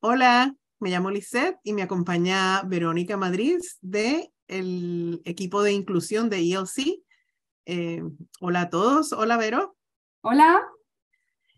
Hola, me llamo Lisette y me acompaña Verónica Madrid de el equipo de inclusión de ELC. Eh, hola a todos, hola Vero. Hola.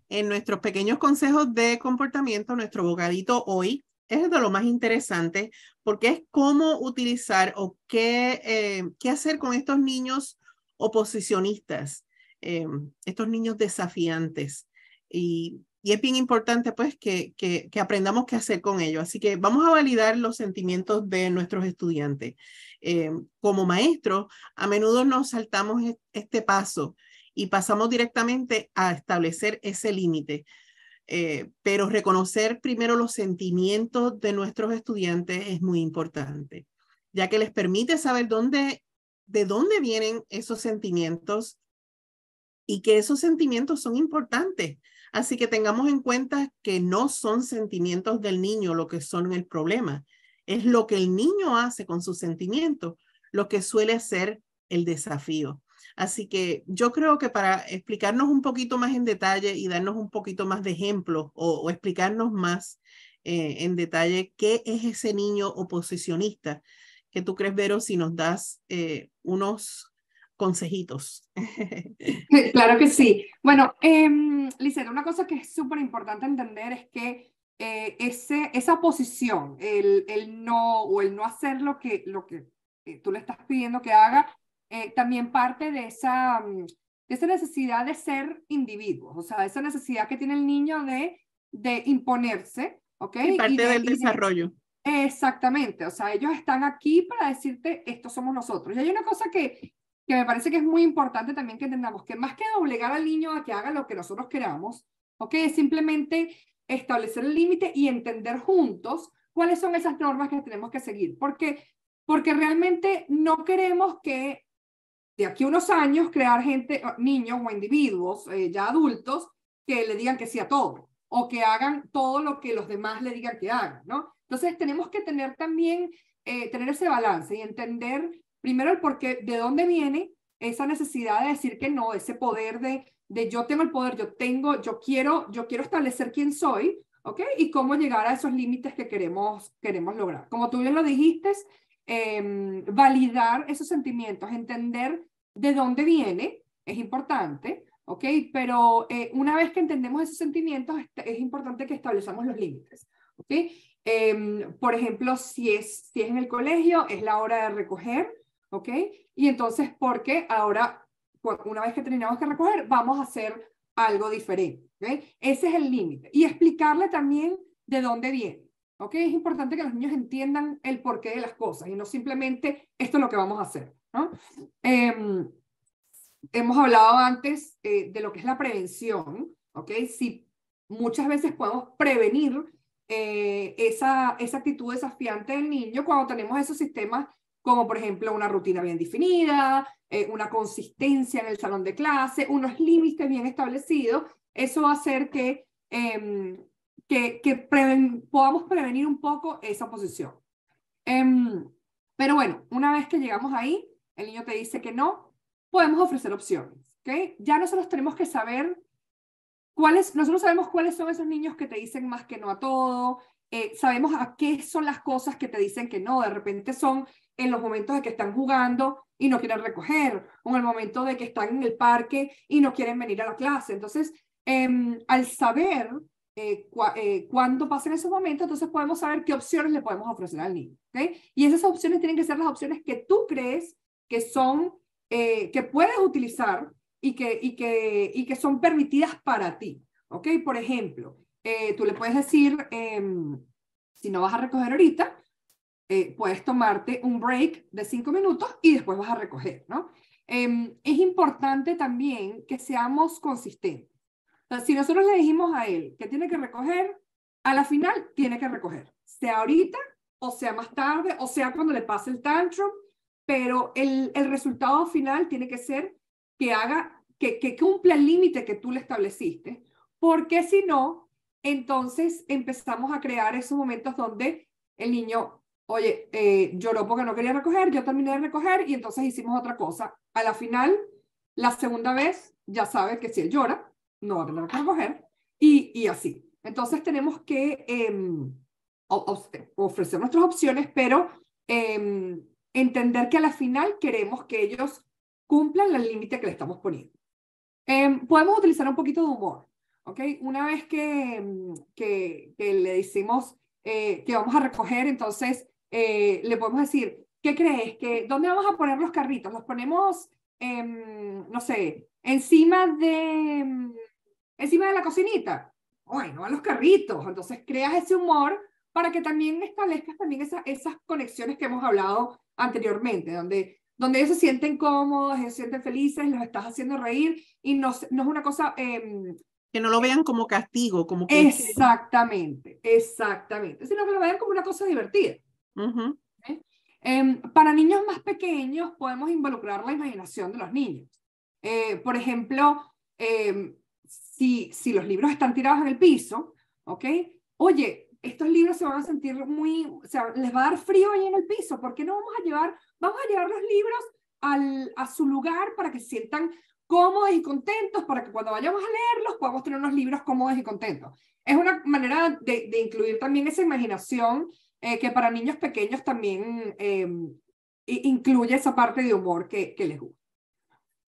En nuestros pequeños consejos de comportamiento, nuestro bocadito hoy es de lo más interesante porque es cómo utilizar o qué, eh, qué hacer con estos niños oposicionistas, eh, estos niños desafiantes. Y y es bien importante pues que, que, aprendamos qué hacer con ello. Así que vamos a validar los sentimientos de nuestros estudiantes. Eh, como maestros, a menudo nos saltamos e, este paso y pasamos directamente a establecer ese límite. Eh, pero reconocer primero los sentimientos de nuestros estudiantes es muy importante, ya que les permite saber dónde, de dónde vienen esos sentimientos y que esos sentimientos son importantes Así que tengamos en cuenta que no son sentimientos del niño lo que son el problema, es lo que el niño hace con sus sentimientos, lo que suele ser el desafío. Así que yo creo que para explicarnos un poquito más en detalle y darnos un poquito más de ejemplos o, explicarnos más eh, en detalle qué es ese niño oposicionista que tú crees, Vero, si nos das eh, unos consejitos. claro que sí. Bueno, eh, una cosa que es súper importante entender es que eh, ese, esa posición, el, el, no o el no hacer lo que, lo que eh, tú le estás pidiendo que haga, eh, también parte de esa, mm, esa necesidad de ser individuos, o sea, esa necesidad que tiene el niño de, de imponerse, ¿ok? Y parte del desarrollo. Exactamente, o sea, ellos están aquí para decirte, estos somos nosotros. Y hay una cosa que, que me parece que es muy importante también que entendamos que más que obligar al niño a que haga lo que nosotros queramos, ¿ok? Es simplemente establecer el límite y entender juntos cuáles son esas normas que tenemos que seguir. Porque, porque realmente no queremos que de aquí a unos años crear gente, ah, niños o individuos eh, ya adultos que le digan que sí a todo o que hagan todo lo que los demás le digan que hagan, ¿no? Entonces tenemos que tener también, eh, tener ese balance y entender primero el por de dónde viene esa necesidad de decir que no, ese poder de, de yo tengo el poder, yo tengo, yo quiero, yo quiero establecer quién soy, ¿ok? Y cómo llegar a esos límites que queremos, queremos lograr. Como tú bien lo dijiste, em, validar esos sentimientos, entender de dónde viene, es importante, ¿ok? Pero eh, una vez que entendemos esos sentimientos, es importante que establezcamos los límites, ¿ok? Em, por ejemplo, si es, si es en el colegio, es la hora de recoger, ¿ok? Y entonces, ¿por qué ahora, pues, una vez que terminamos que recoger, vamos a hacer algo diferente, Ese es el límite. Y explicarle también de dónde viene, ¿ok? Es importante que los niños entiendan el porqué de las cosas y no simplemente esto es lo que vamos a hacer, ¿no? Em, hemos hablado antes eh, de lo que es la prevención, ¿ok? Si muchas veces podemos prevenir eh, esa, esa actitud desafiante del niño cuando tenemos esos sistemas como por ejemplo una rutina bien definida, eh, una consistencia en el salón de clase, unos límites bien establecidos, eso va a hacer que, em, que, que podamos prevenir un poco esa oposición. Em, pero bueno, una vez que llegamos ahí, el niño te dice que no, podemos ofrecer opciones. ¿okay? Ya nosotros tenemos que saber cuáles, nosotros sabemos cuáles son esos niños que te dicen más que no a todo, eh, sabemos a qué son las cosas que te dicen que no, de repente son en los momentos de que están jugando y no quieren recoger, o en el momento de que están en el parque y no quieren venir a la clase. Entonces, em, al saber eh, eh, cuándo pasan esos momentos, entonces podemos saber qué opciones le podemos ofrecer al niño. ¿okay? Y esas opciones tienen que ser las opciones que tú crees que son, eh, que puedes utilizar y que, y, que, y que son permitidas para ti. okay Por ejemplo, eh, tú le puedes decir, em, si no vas a recoger ahorita, eh, puedes tomarte un break de cinco minutos y después vas a recoger, ¿no? Em, es importante también que seamos consistentes. si nosotros le dijimos a él que tiene que recoger, a la final tiene que recoger, sea ahorita o sea más tarde o sea cuando le pase el tantrum, pero el, el resultado final tiene que ser que haga, que, que cumpla el límite que tú le estableciste, porque si no, entonces empezamos a crear esos momentos donde el niño oye, eh, lloró porque no quería recoger, yo terminé de recoger y entonces hicimos otra cosa. A la final, la segunda vez, ya sabe que si él llora, no va a tener que recoger y, y así. Entonces tenemos que em, ofrecer nuestras opciones, pero em, entender que a la final queremos que ellos cumplan el límite que le estamos poniendo. Em, podemos utilizar un poquito de humor, ¿ok? Una vez que, que, que le decimos eh, que vamos a recoger, entonces eh, le podemos decir, ¿qué crees? que ¿Dónde vamos a poner los carritos? ¿Los ponemos, em, no sé, encima de, mm, encima de la cocinita? Bueno, a los carritos. Entonces creas ese humor para que también establezcas también esas conexiones que hemos hablado anteriormente, donde, donde ellos se sienten cómodos, ellos se sienten felices, los estás haciendo reír y no, no es una cosa... Em, que no lo vean como castigo, como que... Exactamente, exactamente, sino que lo vean como una cosa divertida. ¿Eh? Em, para niños más pequeños podemos involucrar la imaginación de los niños. Eh, por ejemplo, em, si, si los libros están tirados en el piso, ¿ok? Oye, estos libros se van a sentir muy, o sea, les va a dar frío ahí en el piso, ¿por qué no vamos a llevar, vamos a llevar los libros a su lugar para que se sientan cómodos y contentos, para que cuando vayamos a leerlos podamos tener unos libros cómodos y contentos. Es una manera de incluir también esa imaginación eh, que para niños pequeños también em, incluye esa parte de humor que, que les gusta.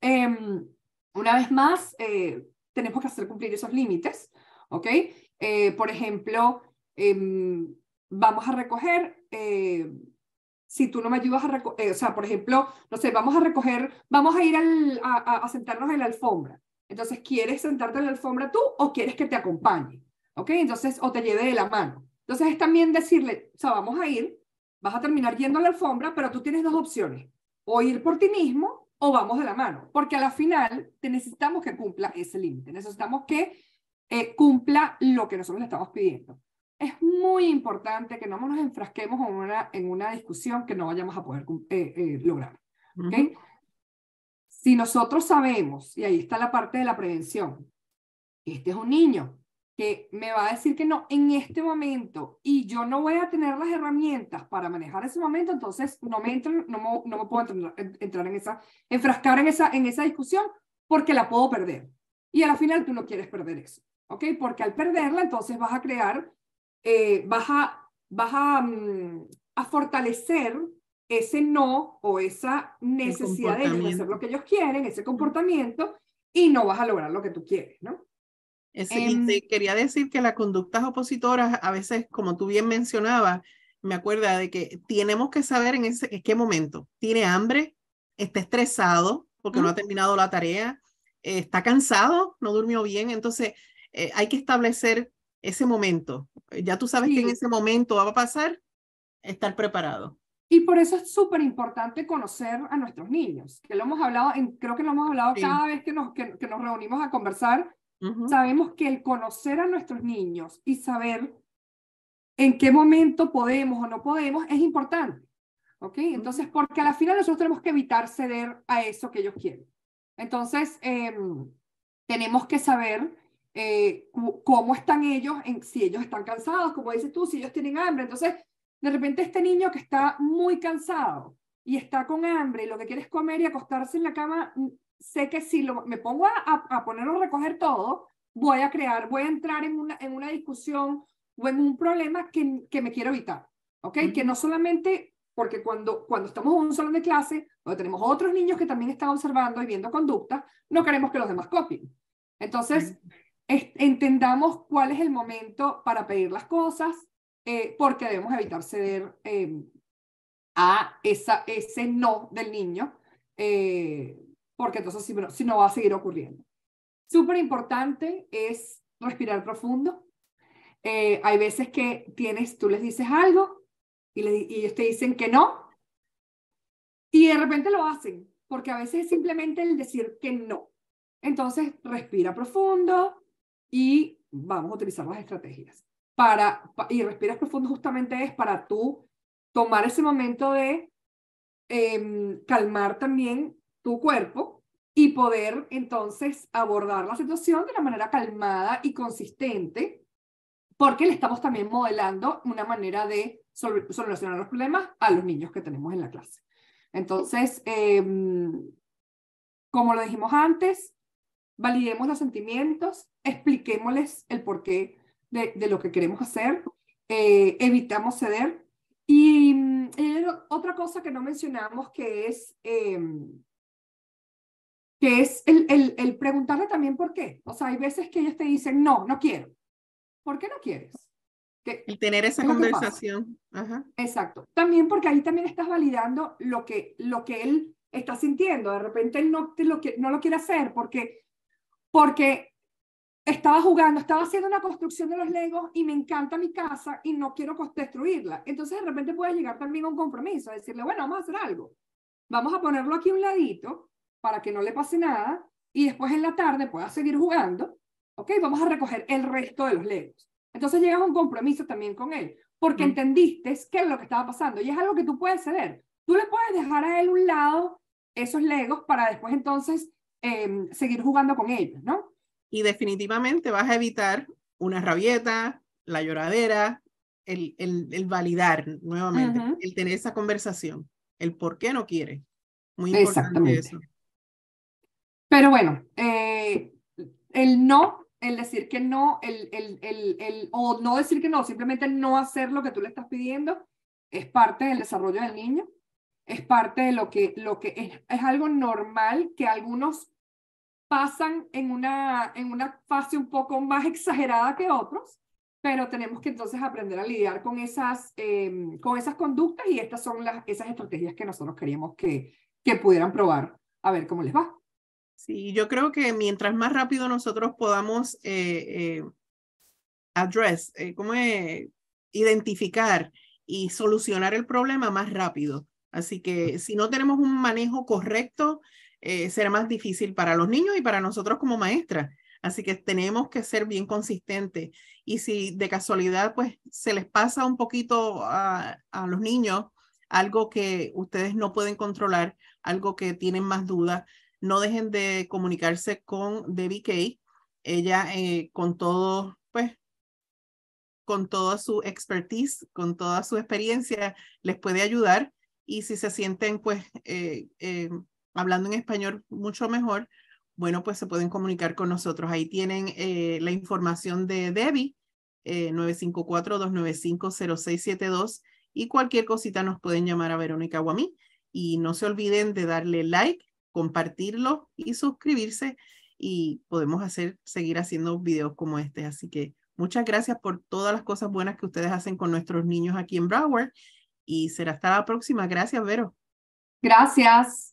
Em, una vez más, eh, tenemos que hacer cumplir esos límites, ¿ok? Eh, por ejemplo, em, vamos a recoger si tú no me ayudas a recoger, o sea, por ejemplo, no sé, vamos a recoger, vamos a ir a, sentarnos en la alfombra. Entonces, ¿quieres sentarte en la alfombra tú o quieres que te acompañe? ¿Ok? Entonces, o te lleve de la mano. Entonces es también decirle, o sea, vamos a ir, vas a terminar yendo a la alfombra, pero tú tienes dos opciones, o ir por ti mismo o vamos de la mano, porque a la final te necesitamos que cumpla ese límite, necesitamos que eh, cumpla lo que nosotros le estamos pidiendo. Es muy importante que no nos enfrasquemos en una, en una discusión que no vayamos a poder eh, eh, lograr. Si nosotros sabemos, y ahí está la parte de la prevención, este es un niño, que me va a decir que no en este momento y yo no voy a tener las herramientas para manejar ese momento, entonces no me, entro, no me, no puedo entrar, en esa, enfrascar en esa, en esa discusión porque la puedo perder. Y al final tú no quieres perder eso, ¿ok? Porque al perderla entonces vas a crear, eh, vas, a, vas mm, a, fortalecer ese no o esa necesidad de hacer lo que ellos quieren, ese comportamiento, y no vas a lograr lo que tú quieres, ¿no? Em, quería decir que las conductas opositoras, a veces, como tú bien mencionabas, me acuerda de que tenemos que saber en, ese, qué momento. ¿Tiene hambre? ¿Está estresado porque no ha terminado la tarea? Eh, ¿Está cansado? ¿No durmió bien? Entonces, eh, hay que establecer ese momento. Ya tú sabes que en ese momento va a pasar, estar preparado. Y por eso es súper importante conocer a nuestros niños, que lo hemos hablado, en, creo que lo hemos hablado cada vez que nos, que nos reunimos a conversar, Sabemos que el conocer a nuestros niños y saber en qué momento podemos o no podemos es importante. ¿Ok? Entonces, porque a la final nosotros tenemos que evitar ceder a eso que ellos quieren. Entonces, em, tenemos que saber eh, cómo están ellos, si ellos están cansados, como dices tú, si ellos tienen hambre. Entonces, de repente este niño que está muy cansado y está con hambre y lo que quiere es comer y acostarse en la cama, mm, sé que si lo, me pongo a, a, ponerlo a recoger todo, voy a crear, voy a entrar en una, en una discusión o en un problema que, que me quiero evitar, ¿ok? Que no solamente, porque cuando, cuando estamos en un salón de clase, donde tenemos otros niños que también están observando y viendo conductas, no queremos que los demás copien. Entonces, entendamos cuál es el momento para pedir las cosas, eh, porque debemos evitar ceder eh, a esa, ese no del niño. Eh, porque entonces si, si no va a seguir ocurriendo. Súper importante es respirar profundo. Eh, hay veces que tienes, tú les dices algo y, ellos te dicen que no y de repente lo hacen, porque a veces es simplemente el decir que no. Entonces, respira profundo y vamos a utilizar las estrategias. Para, y respiras profundo justamente es para tú tomar ese momento de em, calmar también tu cuerpo y poder entonces abordar la situación de una manera calmada y consistente, porque le estamos también modelando una manera de solucionar los problemas a los niños que tenemos en la clase. Entonces, em, como lo dijimos antes, validemos los sentimientos, expliquémosles el porqué de, lo que queremos hacer, eh, evitamos ceder. Y, em, otra cosa que no mencionamos que es... Em, que es el, el, preguntarle también por qué. O sea, hay veces que ellos te dicen, no, no quiero. ¿Por qué no quieres? el tener esa conversación. Exacto. También porque ahí también estás validando lo que, lo que él está sintiendo. De repente él no, te lo, no lo quiere hacer porque, porque estaba jugando, estaba haciendo una construcción de los legos y me encanta mi casa y no quiero destruirla. Entonces de repente puede llegar también a un compromiso, a decirle, bueno, vamos a hacer algo. Vamos a ponerlo aquí a un ladito para que no le pase nada y después en la tarde pueda seguir jugando, ¿ok? Vamos a recoger el resto de los legos. Entonces llegas a un compromiso también con él, porque mm. entendiste qué es lo que estaba pasando y es algo que tú puedes ceder. Tú le puedes dejar a él un lado esos legos para después entonces em, seguir jugando con ellos, ¿no? Y definitivamente vas a evitar una rabieta, la lloradera, el, validar nuevamente, el tener esa conversación, el por qué no quiere. Muy importante Exactamente. eso. Pero bueno, eh, el no, el decir que no, el, el, el, el, o no decir que no, simplemente no hacer lo que tú le estás pidiendo, es parte del desarrollo del niño, es parte de lo que, lo que es, algo normal que algunos pasan en una, en una fase un poco más exagerada que otros, pero tenemos que entonces aprender a lidiar con esas, em, con esas conductas y estas son las, esas estrategias que nosotros queríamos que, que pudieran probar a ver cómo les va. Sí, yo creo que mientras más rápido nosotros podamos eh, eh, address, eh, ¿cómo identificar y solucionar el problema más rápido. Así que si no tenemos un manejo correcto, será más difícil para los niños y para nosotros como maestras. Así que tenemos que ser bien consistentes. Y si de casualidad, pues se les pasa un poquito a, a los niños algo que ustedes no pueden controlar, algo que tienen más dudas, no dejen de comunicarse con Debbie Kay. Ella eh, con todo, pues, con toda su expertise, con toda su experiencia, les puede ayudar. Y si se sienten, pues, eh, eh, hablando en español mucho mejor, bueno, pues se pueden comunicar con nosotros. Ahí tienen la información de Debbie, 954-295-0672 y cualquier cosita nos pueden llamar a Verónica o a mí. Y no se olviden de darle like, compartirlo y suscribirse y podemos hacer, seguir haciendo videos como este. Así que muchas gracias por todas las cosas buenas que ustedes hacen con nuestros niños aquí en Broward y será hasta la próxima. Gracias, Vero. Gracias.